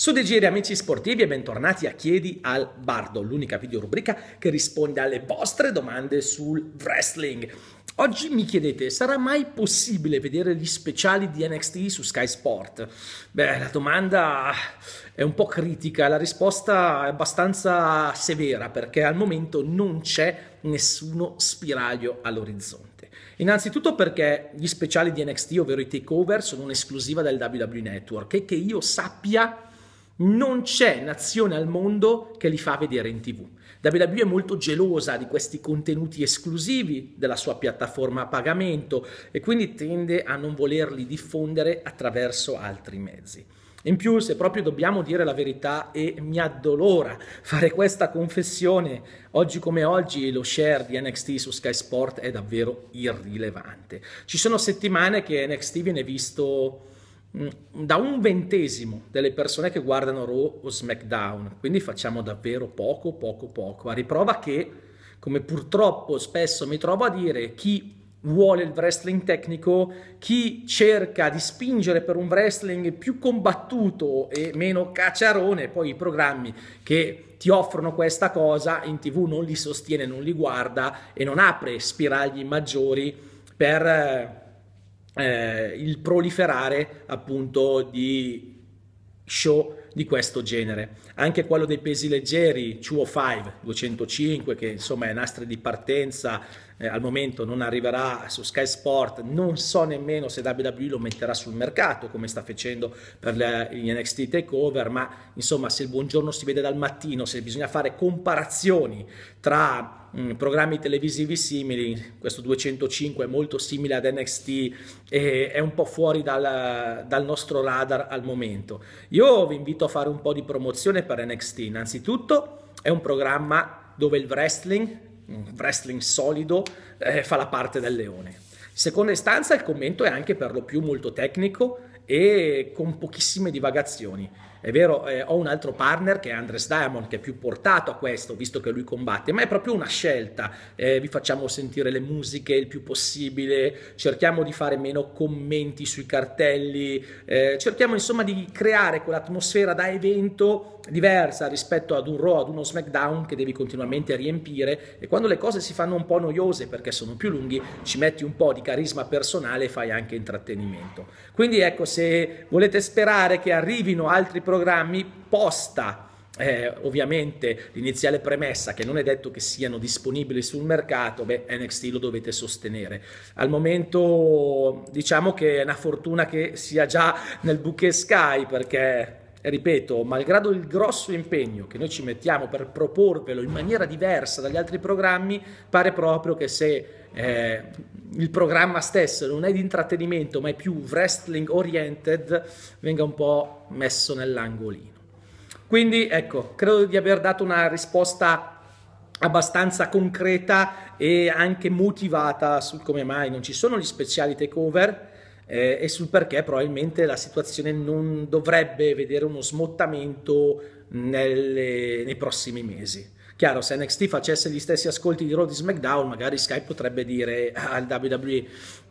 Su DGR amici sportivi e bentornati a Chiedi al Bardo, l'unica videorubrica che risponde alle vostre domande sul wrestling. Oggi mi chiedete, sarà mai possibile vedere gli speciali di NXT su Sky Sport? Beh, la domanda è un po' critica, la risposta è abbastanza severa perché al momento non c'è nessuno spiraglio all'orizzonte. Innanzitutto perché gli speciali di NXT, ovvero i takeover, sono un'esclusiva del WWE Network e che io sappia non c'è nazione al mondo che li fa vedere in tv. WWE è molto gelosa di questi contenuti esclusivi della sua piattaforma a pagamento e quindi tende a non volerli diffondere attraverso altri mezzi. In più, se proprio dobbiamo dire la verità, e mi addolora fare questa confessione, oggi come oggi lo share di NXT su Sky Sport è davvero irrilevante. Ci sono settimane che NXT viene visto Mm, da un ventesimo delle persone che guardano Raw o SmackDown, quindi facciamo davvero poco, poco, poco, a riprova che, come purtroppo spesso mi trovo a dire, chi vuole il wrestling tecnico, chi cerca di spingere per un wrestling più combattuto e meno cacciarone, poi i programmi che ti offrono questa cosa in tv non li sostiene, non li guarda e non apre spiragli maggiori per eh, eh, il proliferare appunto di show di questo genere. Anche quello dei pesi leggeri, 205, 205, che insomma è nastri di partenza, eh, al momento non arriverà su Sky Sport, non so nemmeno se WWE lo metterà sul mercato come sta facendo per le, gli NXT Takeover, ma insomma se il buongiorno si vede dal mattino, se bisogna fare comparazioni tra Mm, programmi televisivi simili, questo 205 è molto simile ad NXT e è un po' fuori dal, dal nostro radar al momento. Io vi invito a fare un po' di promozione per NXT, innanzitutto è un programma dove il wrestling un wrestling solido eh, fa la parte del leone. Seconda istanza, il commento è anche per lo più molto tecnico e con pochissime divagazioni. È vero, eh, ho un altro partner che è Andres Diamond, che è più portato a questo, visto che lui combatte, ma è proprio una scelta. Eh, vi facciamo sentire le musiche il più possibile, cerchiamo di fare meno commenti sui cartelli, eh, cerchiamo insomma di creare quell'atmosfera da evento diversa rispetto ad un Raw, ad uno SmackDown che devi continuamente riempire e quando le cose si fanno un po' noiose perché sono più lunghi, ci metti un po' di carisma personale e fai anche intrattenimento. Quindi ecco, se volete sperare che arrivino altri progetti, programmi posta eh, ovviamente l'iniziale premessa che non è detto che siano disponibili sul mercato, beh, NXT lo dovete sostenere. Al momento diciamo che è una fortuna che sia già nel bouquet Sky perché ripeto, malgrado il grosso impegno che noi ci mettiamo per proporvelo in maniera diversa dagli altri programmi, pare proprio che se eh, il programma stesso non è di intrattenimento ma è più wrestling oriented venga un po' messo nell'angolino. Quindi ecco, credo di aver dato una risposta abbastanza concreta e anche motivata sul come mai non ci sono gli speciali takeover eh, e sul perché probabilmente la situazione non dovrebbe vedere uno smottamento nelle, nei prossimi mesi. Chiaro, se NXT facesse gli stessi ascolti di Raw SmackDown, magari Skype potrebbe dire al ah, WWE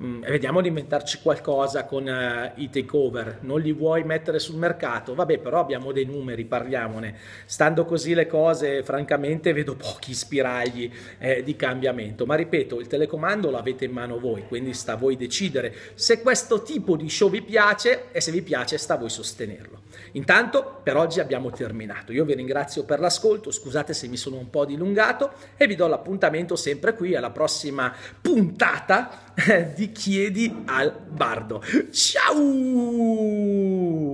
mm, vediamo di inventarci qualcosa con uh, i takeover, non li vuoi mettere sul mercato? Vabbè, però abbiamo dei numeri, parliamone. Stando così le cose, francamente vedo pochi spiragli eh, di cambiamento, ma ripeto, il telecomando l'avete in mano voi, quindi sta a voi decidere se questo tipo di show vi piace e se vi piace sta a voi sostenerlo. Intanto per oggi abbiamo terminato. Io vi ringrazio per l'ascolto, scusate se mi sono un po' dilungato e vi do l'appuntamento sempre qui alla prossima puntata eh, di Chiedi al Bardo. Ciao!